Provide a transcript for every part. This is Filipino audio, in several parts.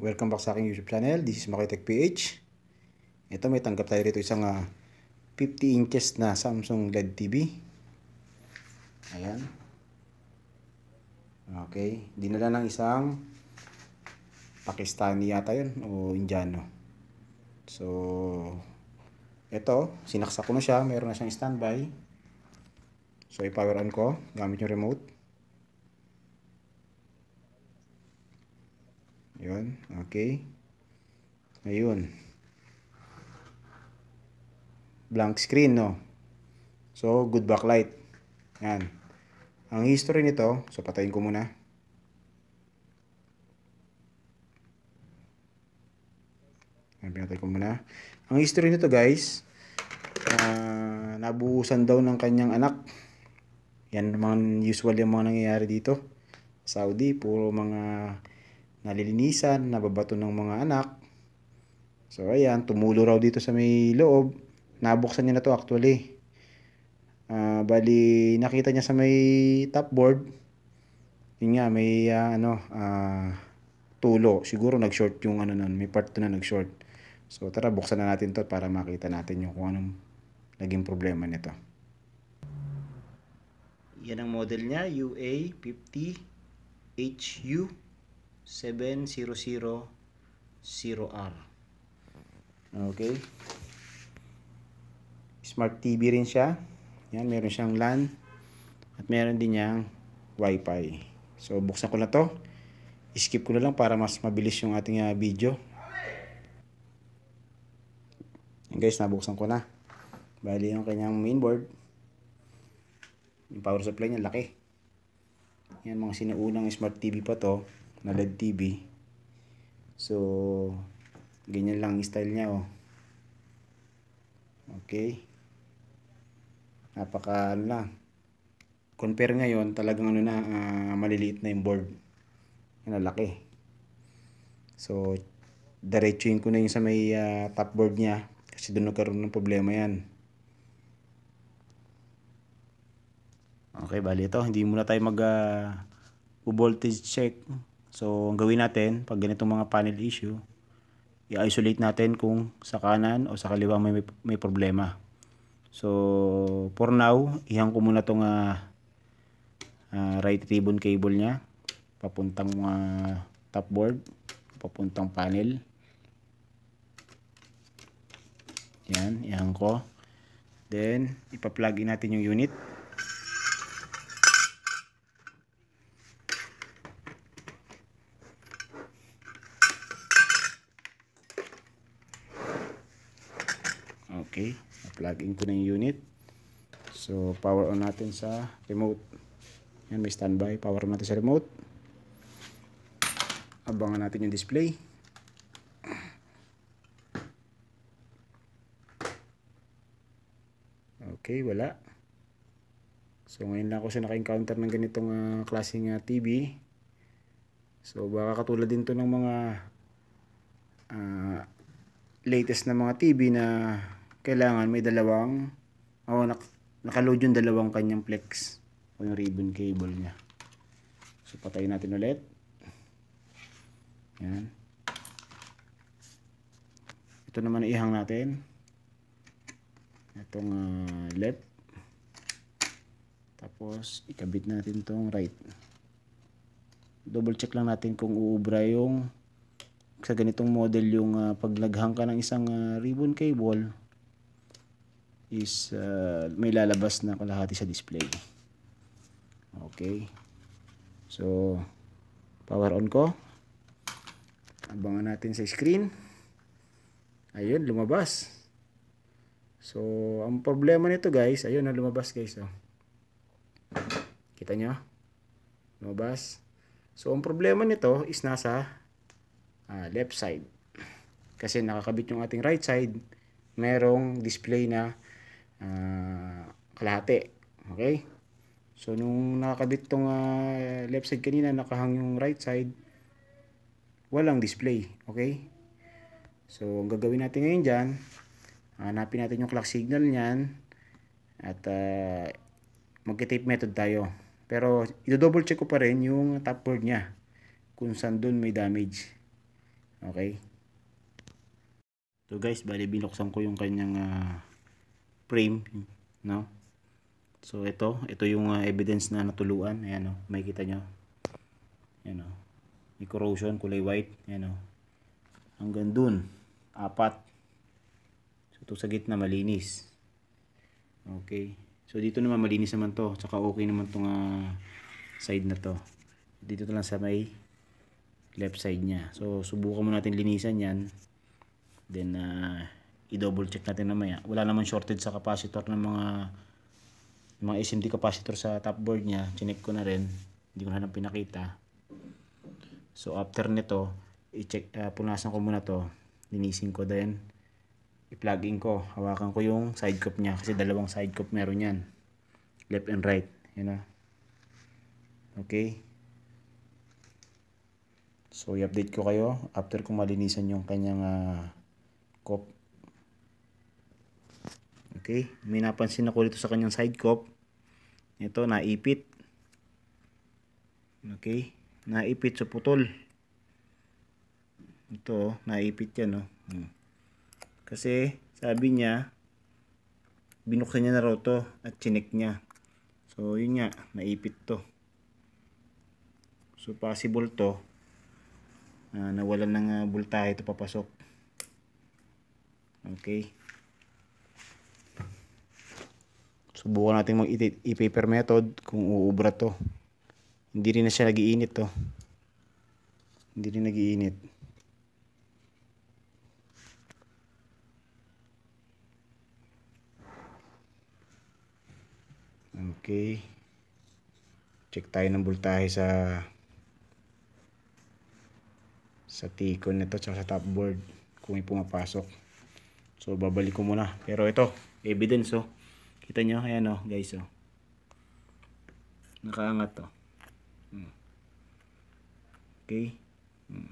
Welcome back sa aking YouTube channel. This is Makitech PH. Ito may tanggap tayo dito isang uh, ah, 50 inches na Samsung LED TV. Ayan. Okay. Dinala ng isang Pakistani yata yun o Indiano. So, ito, sinaksak ko na siya. Meron na siyang standby. So, i-power on ko gamit yung remote. Yun, okay. Ayun. Blank screen, no? So, good backlight. Yan. Ang history nito, so patayin ko muna. Yan, pinatay ko muna. Ang history nito, guys, uh, nabuhusan daw ng kanyang anak. Yan naman usual yung mga nangyayari dito. Saudi, puro mga nalilinisan, nababato ng mga anak. So ayan, tumulo raw dito sa may loob. Nabuksan niya na to actually. Uh, bali, nakita niya sa may top board. Yun nga, may uh, ano, uh, tulo. Siguro nag-short yung ano nun. May part na nag-short. So tara, buksan na natin to para makita natin yung kung anong naging problema nito. Yan ang model niya, UA50HU. 700 r Okay. Smart TV rin siya. Yan, meron siyang LAN at meron din niyang Wi-Fi. So, buksan ko na to. Skip ko na lang para mas mabilis yung ating uh, video. Yan guys, nabuksan ko na. Bali yung kanyang mainboard. Yung power supply niya, laki. Yan, mga sinuunang smart TV pa to na LED TV. So, ganyan lang style niya oh. Okay. Napaka ano lang. Compare ngayon, talagang ano na, uh, maliliit na yung board. Yan, laki. So, diretsuin ko na yung sa may uh, top board niya. Kasi doon nagkaroon ng problema yan. Okay, bali ito. Hindi muna tayo mag uh, ah, voltage check. So, ang gawin natin, pag ganitong mga panel issue, i-isolate natin kung sa kanan o sa kaliwa may, may problema. So, for now, ihang ko muna itong uh, ah, uh, ah, right ribbon cable niya. Papuntang uh, top board. Papuntang panel. Yan, ihang ko. Then, ipa-plug in natin yung unit. plug into na yung unit so power on natin sa remote yan may standby power on natin sa remote abangan natin yung display okay wala so ngayon lang ako sa naka-encounter ng ganitong uh, klaseng uh, ah, TV so baka katulad din to ng mga uh, latest na mga TV na kailangan may dalawang, oh, nak nakaload yung dalawang kanyang flex o yung ribbon cable niya. So, patayin natin ulit. Yan. Ito naman ihang natin. Itong uh, left. Tapos, ikabit natin tong right. Double check lang natin kung uubra yung sa ganitong model yung uh, ah, paglaghang ka ng isang uh, ribbon cable is uh, may lalabas na kalahati sa display. Okay. So, power on ko. Abangan natin sa screen. Ayun, lumabas. So, ang problema nito guys, ayun na lumabas guys. Oh. Kita nyo? Lumabas. So, ang problema nito is nasa uh, left side. Kasi nakakabit yung ating right side, merong display na uh, kalahati. Okay? So, nung nakakabit tong uh, left side kanina, nakahang yung right side, walang display. Okay? So, ang gagawin natin ngayon dyan, hanapin natin yung clock signal niyan at uh, ah, magka-tape method tayo. Pero, i-double check ko pa rin yung top board niya kung saan doon may damage. Okay? So guys, bali binuksan ko yung kanyang uh, frame no so ito ito yung uh, evidence na natuluan ayan oh makikita nyo ayan oh may corrosion kulay white ayan oh hanggang dun apat so ito sa gitna malinis okay so dito naman malinis naman to tsaka okay naman tong uh, side na to dito to lang sa may left side niya so subukan mo natin linisan yan then uh, i-double check natin mamaya. Wala naman shortage sa capacitor ng mga mga SMD capacitor sa top board niya. Chinek ko na rin. Hindi ko na lang pinakita. So after nito, i-check uh, punasan ko muna to. Linisin ko then i-plug in ko. Hawakan ko yung side cup niya kasi dalawang side cup meron yan. Left and right. you know. Okay. So i-update ko kayo after ko malinisan yung kanyang uh, cup Okay? May napansin ako dito sa kanyang side cup. Ito, naipit. Okay? Naipit sa putol. Ito, oh, naipit yan. Oh. Hmm. Kasi, sabi niya, binuksan niya na raw to at chinek niya. So, yun nga, naipit to. So, possible to uh, nawalan ng uh, ah, bultahe ito papasok. Okay. Subukan natin mag i-paper method kung uubra to. Hindi rin na siya nagiinit to. Oh. Hindi rin nagiinit. Okay. Check tayo ng voltahe sa sa tikon nito tsaka sa top board kung may pumapasok. So babalik ko muna. Pero ito, evidence oh. Kita nyo? Ayan o, oh, guys o. Oh. Nakaangat o. Oh. Hmm. Okay. Hmm.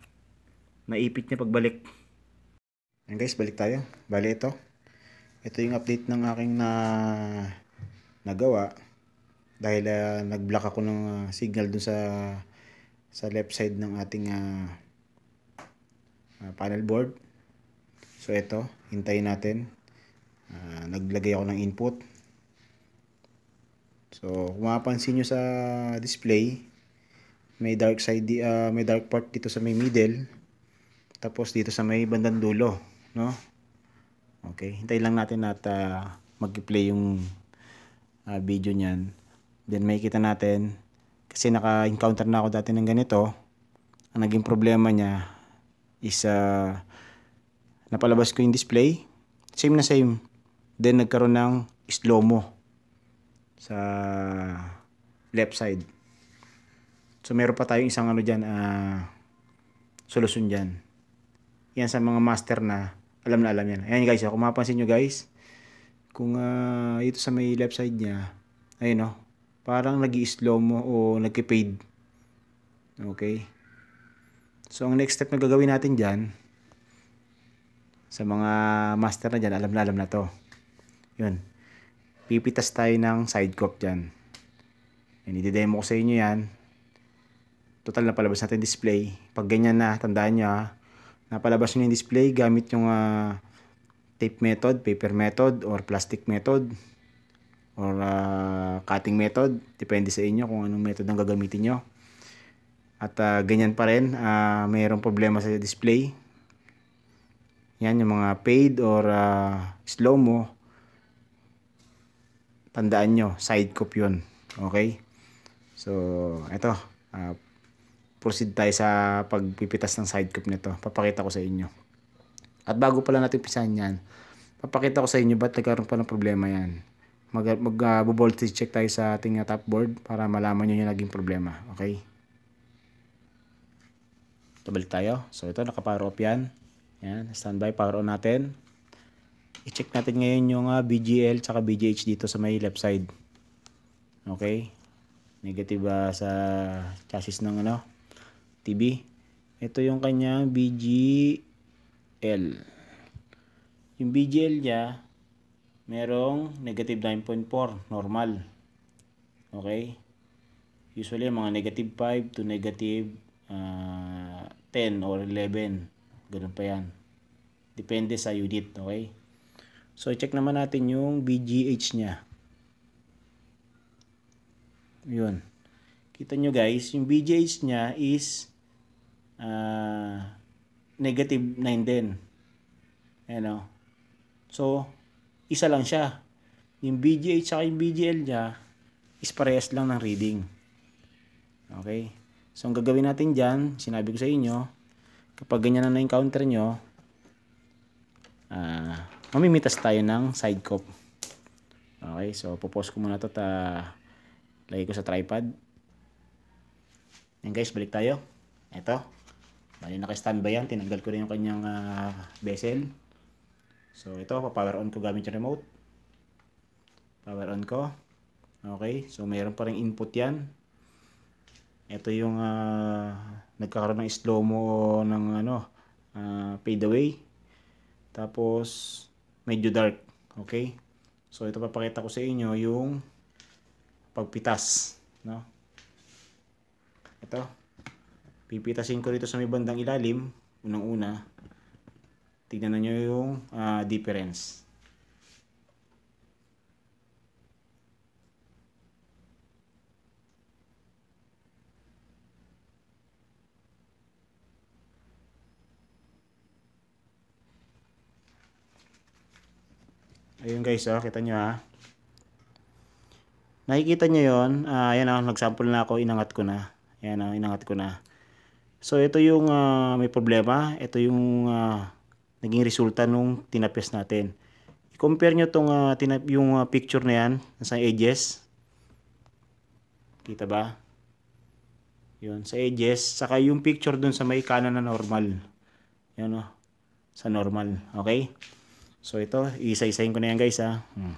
Naipit niya pagbalik. Ayan guys, balik tayo. Bali ito. Ito yung update ng aking na nagawa. Dahil uh, nag-block ako ng uh, signal dun sa sa left side ng ating uh, uh, panel board. So ito, hintayin natin. Uh, naglagay ako ng input So, kung mapapansin nyo sa display, may dark side uh, may dark part dito sa may middle tapos dito sa may bandang dulo, no? Okay, hintayin lang natin at uh, mag-play yung uh, video niyan. Then makikita natin kasi naka-encounter na ako dati ng ganito. Ang naging problema niya is uh, napalabas ko yung display. Same na same. Then nagkaroon ng slow mo sa left side. So meron pa tayong isang ano diyan uh, ah, solution diyan. Yan sa mga master na alam na alam yan. Ayun guys, ah, kung mapansin nyo guys, kung uh, ah, ito sa may left side niya, ayun no, oh, parang nag slow mo o nagki-fade. Okay? So ang next step na gagawin natin diyan sa mga master na diyan, alam na alam na 'to. 'Yun pipitas tayo ng side cup dyan. And i-demo ko sa inyo yan. Total na palabas natin display. Pag ganyan na, tandaan nyo ha. Ah. Napalabas nyo yung display gamit yung uh, tape method, paper method, or plastic method, or uh, cutting method. Depende sa inyo kung anong method ang gagamitin nyo. At uh, ganyan pa rin, uh, mayroong problema sa display. Yan, yung mga paid or uh, slow mo tandaan nyo, side cup yun. Okay? So, ito. Uh, ah, proceed tayo sa pagpipitas ng side cup nito. Papakita ko sa inyo. At bago pala natin pisahan yan, papakita ko sa inyo ba't nagkaroon pa ng problema yan. Mag-voltage mag, uh, ah, voltage check tayo sa ating ah, top board para malaman nyo yung naging problema. Okay? Tabalik tayo. So, ito, naka-power off yan. Yan, standby, power on natin. I-check natin ngayon yung uh, ah, BGL tsaka BGH dito sa may left side. Okay? Negative uh, sa chassis ng ano, TB. Ito yung kanyang BGL. Yung BGL niya, merong negative 9.4, normal. Okay? Usually, mga negative 5 to negative uh, ah, 10 or 11. Ganun pa yan. Depende sa unit, okay? So, i-check naman natin yung BGH niya. Yun. Kita nyo guys, yung BGH niya is uh, negative 9 din. Ayan o. Oh. So, isa lang siya. Yung BGH at yung BGL niya is parehas lang ng reading. Okay? So, ang gagawin natin dyan, sinabi ko sa inyo, kapag ganyan na na-encounter nyo, ah, uh, mamimitas tayo ng side cup. Okay, so popost ko muna to ta lagay ko sa tripod. Yan guys, balik tayo. Ito. Bali naka-standby yan, tinanggal ko rin yung kanyang uh, bezel. So ito, pa-power on ko gamit yung remote. Power on ko. Okay, so mayroon pa rin input yan. Ito yung uh, nagkakaroon ng slow mo ng ano, uh, fade away. Tapos medyo dark. Okay? So ito papakita ko sa inyo yung pagpitas, no? Ito. Pipitasin ko dito sa may bandang ilalim, unang-una. Tignan niyo yung uh, difference. Ayun guys, oh, kita nyo ha. Ah. Nakikita nyo yun. Uh, ayan oh, nag-sample na ako, inangat ko na. Ayan oh, inangat ko na. So ito yung uh, may problema. Ito yung uh, naging resulta nung tinapyas natin. I-compare nyo tong, uh, tinap yung uh, picture na yan, sa edges. Kita ba? yon sa edges. Saka yung picture dun sa may kanan na normal. Yan Oh, sa normal. Okay? So ito, isa-isahin ko na yan guys ha. Hmm.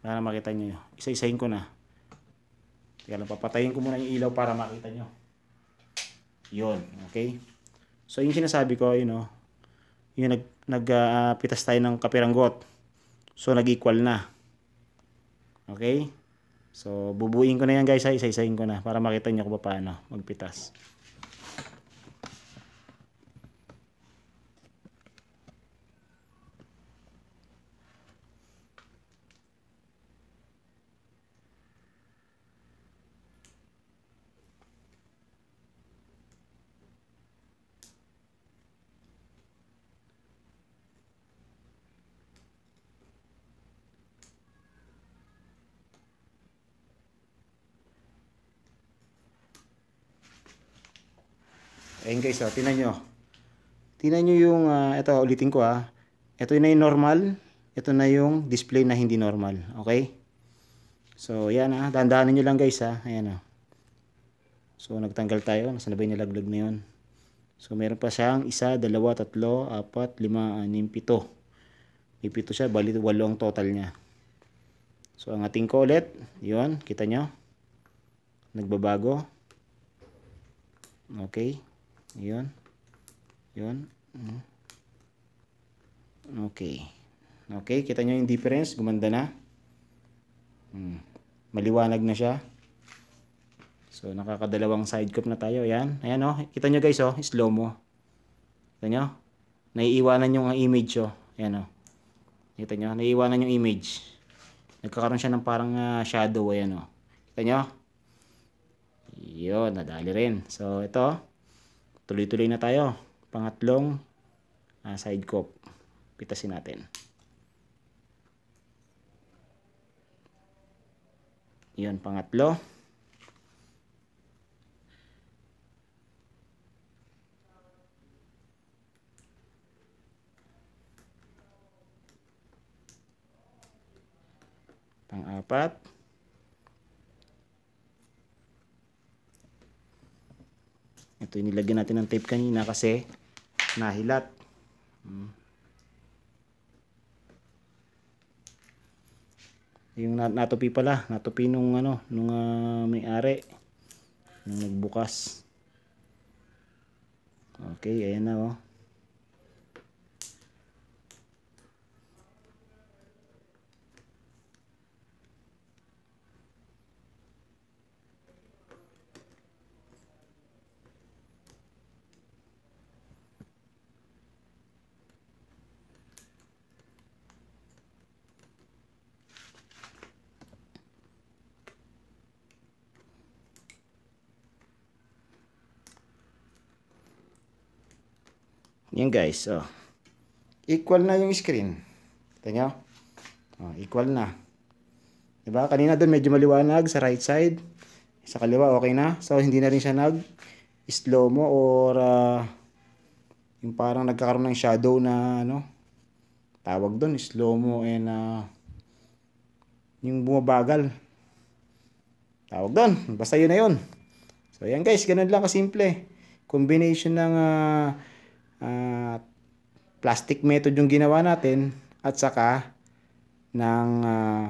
Para makita nyo. Isa-isahin ko na. Teka lang, papatayin ko muna yung ilaw para makita nyo. Yun, okay? So yung sinasabi ko, you know, yung nag, nagpitas ah, uh, tayo ng kapiranggot. So nag-equal na. Okay? So bubuin ko na yan guys ha, isa-isahin ko na para makita nyo kung paano magpitas. Ayan guys, oh, tinan nyo. Tinan nyo yung, uh, ah, ito ulitin ko ha. Ah. Ito na yung normal. Ito na yung display na hindi normal. Okay? So, yan ha. Ah, Dandahanin nyo lang guys ha. Ayan ha. So, nagtanggal tayo. Nasaan na ba yung nalaglag na yun? So, meron pa siyang isa, dalawa, tatlo, apat, lima, anim, pito. May pito siya. Bali, ang total niya. So, ang ating ko ulit. Yun. Kita nyo. Nagbabago. Okay. Yun. Yun. Mm. Okay. Okay, kita nyo yung difference. Gumanda na. Hmm. Maliwanag na siya. So, nakakadalawang side cup na tayo. Ayan. Ayan, oh. Kita nyo guys, oh. Slow mo. Kita nyo? Naiiwanan yung image, oh. Ayan, oh. Kita nyo? Naiiwanan yung image. Nagkakaroon siya ng parang uh, shadow. Ayan, oh. Kita nyo? Yun, nadali rin. So, ito, oh. Tuloy-tuloy na tayo. Pangatlong uh, side cop. Pitasin natin. Yun, pangatlo. Pang-apat. Ito inilagyan natin ng tape kanina kasi nahilat. Hmm. Yung natupi pala, natupi nung ano, nung uh, may-ari nung nagbukas. Okay, ayan na oh. Yan guys, oh. Equal na yung screen. Ito niyo. Oh, equal na. 'Di ba? Kanina doon medyo maliwanag sa right side. Sa kaliwa, okay na. So, hindi na rin siya nag-slow mo or uh, yung parang nagkakaroon ng shadow na ano, tawag doon, slow mo and uh, yung bumabagal. Tawag doon. Basta yun na yun. So, yan guys. Ganun lang kasimple. Combination ng uh, uh, plastic method yung ginawa natin at saka ng uh,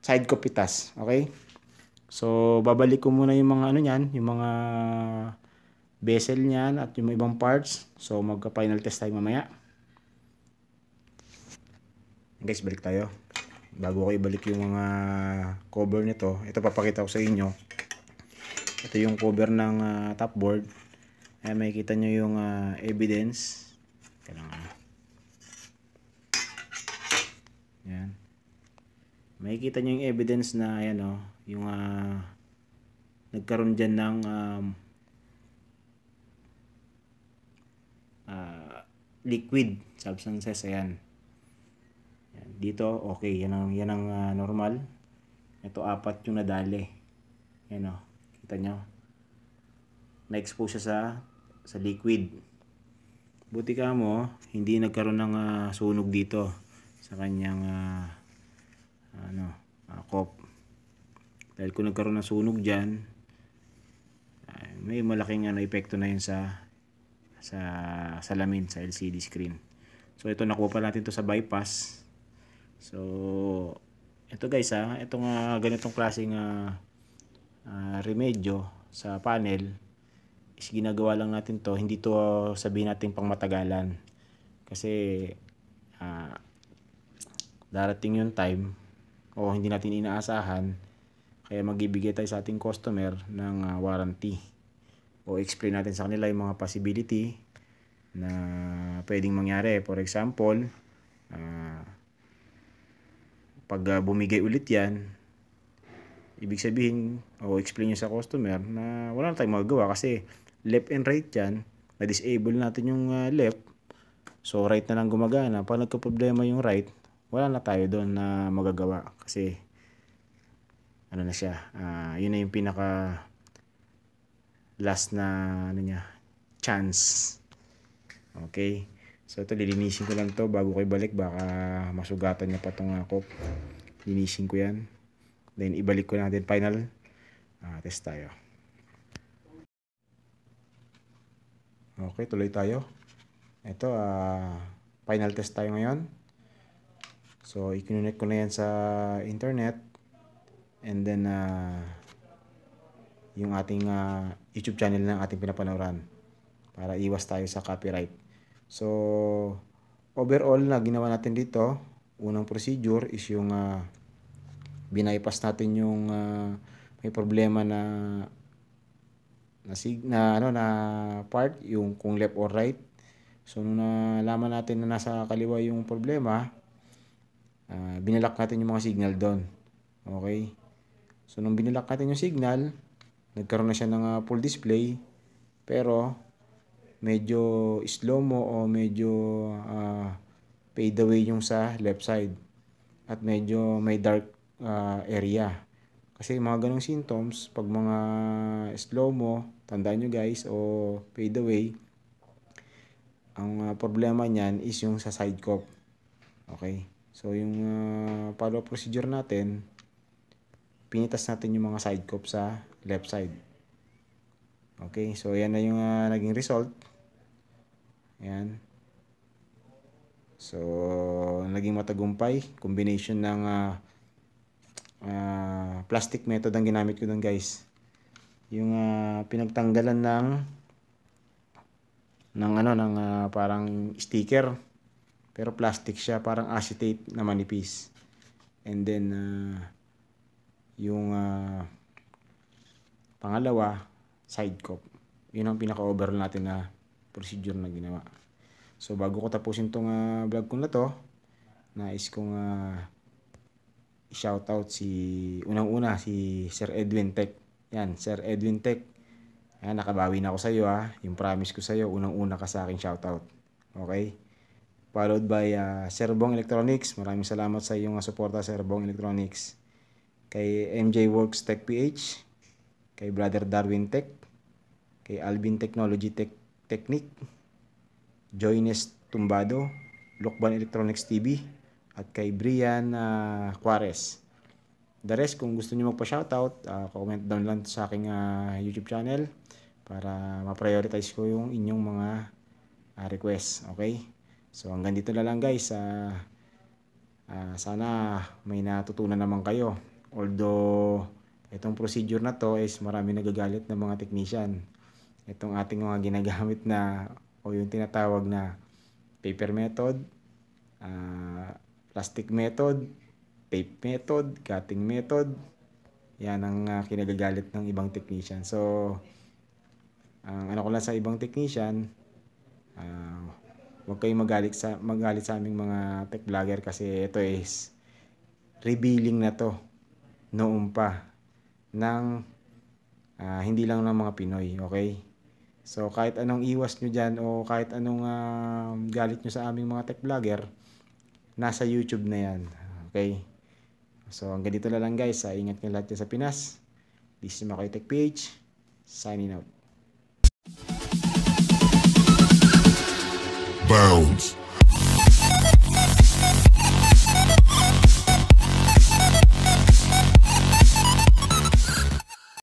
side copitas Okay? So, babalik ko muna yung mga ano niyan, yung mga bezel niyan at yung ibang parts. So, magka-final test tayo mamaya. Guys, balik tayo. Bago ko ibalik yung mga cover nito, ito papakita ko sa inyo. Ito yung cover ng uh, top board. Ayan, makikita nyo yung uh, evidence. Kailangan. Ah. Ayan. Makikita nyo yung evidence na, ayan o, oh, yung uh, nagkaroon dyan ng um, uh, liquid substances. Ayan. ayan. Dito, okay. Yan ang, yan ang uh, normal. Ito, apat yung nadali. Ayan o. Oh, kita nyo. Na-expose siya sa sa liquid. Buti ka mo, hindi nagkaroon ng uh, sunog dito sa kanyang uh, ano, uh, ah, cop. Dahil kung nagkaroon ng sunog diyan, uh, may malaking ano epekto na 'yun sa sa salamin sa LCD screen. So ito nakuha pa natin to sa bypass. So ito guys ha, itong uh, ganitong klaseng uh, uh, remedyo sa panel ginagawa lang natin to, hindi to uh, sabihin natin pang matagalan. Kasi uh, darating yung time o hindi natin inaasahan kaya magbibigay tayo sa ating customer ng uh, warranty o explain natin sa kanila yung mga possibility na pwedeng mangyari. For example, uh, pag uh, bumigay ulit yan, ibig sabihin o explain nyo sa customer na wala na tayong magagawa kasi left and right yan, na-disable natin yung uh, left, so right na lang gumagana. Pag nagka-problema yung right, wala na tayo doon na magagawa kasi ano na siya, uh, yun na yung pinaka last na ano niya, chance. Okay. So ito lilinisin ko lang to bago ko ibalik baka masugatan niya pa tong ako. Ah, Linisin ko 'yan. Then ibalik ko na din final. Ah, test tayo. Okay, tuloy tayo. Ito, uh, final test tayo ngayon. So, i-connect ko na yan sa internet. And then, uh, yung ating uh, YouTube channel ng ating pinapanooran. Para iwas tayo sa copyright. So, overall na ginawa natin dito, unang procedure is yung uh, binypass natin yung uh, may problema na na na ano na part yung kung left or right. So nung nalaman natin na nasa kaliwa yung problema, uh, ah, binalak natin yung mga signal doon. Okay? So nung binalak natin yung signal, nagkaroon na siya ng uh, full display pero medyo slow mo o medyo uh, fade away yung sa left side at medyo may dark uh, area. Kasi mga ganong symptoms, pag mga slow mo, tandaan nyo guys, o fade away, ang uh, problema niyan is yung sa side cop. Okay? So, yung uh, ah, follow procedure natin, pinitas natin yung mga side cop sa left side. Okay? So, yan na yung uh, naging result. Ayan. So, naging matagumpay. Combination ng uh, uh, plastic method ang ginamit ko dun guys yung uh, pinagtanggalan ng ng ano ng uh, parang sticker pero plastic siya parang acetate na manipis and then uh, yung uh, pangalawa side cop yun ang pinaka overall natin na procedure na ginawa so bago ko tapusin tong uh, vlog ko na to nais kong uh, shoutout si unang-una si Sir Edwin Tech. Yan, Sir Edwin Tech. Yan, nakabawi na ako sa iyo ha. Ah. Yung promise ko sa iyo, unang-una ka sa akin shoutout. Okay? Followed by uh, Sir Bong Electronics. Maraming salamat sa iyong ah, suporta Sir Bong Electronics. Kay MJ Works Tech PH, kay Brother Darwin Tech, kay Alvin Technology Tech Technique, Joynes Tumbado, Lokban Electronics TV, at kay Brian uh, Juarez. The rest, kung gusto niyo magpa-shoutout, uh, comment down lang sa aking uh, YouTube channel para ma-prioritize ko yung inyong mga uh, request. Okay? So hanggang dito na lang guys. Uh, uh, sana may natutunan naman kayo. Although itong procedure na to is marami nagagalit ng mga technician. Itong ating mga ginagamit na o yung tinatawag na paper method, uh, plastic method, tape method, cutting method. Yan ang uh, kinagagalit ng ibang technician. So, ang uh, ano ko lang sa ibang technician, uh, huwag kayong magalit sa, magalit sa aming mga tech vlogger kasi ito is revealing na to noon pa ng uh, hindi lang ng mga Pinoy, okay? So kahit anong iwas nyo dyan o kahit anong uh, galit nyo sa aming mga tech vlogger, nasa YouTube na yan. Okay? So, hanggang dito na lang guys. Ah, ingat kayo lahat sa Pinas. This is Makoy Tech PH. Signing out. Bounce.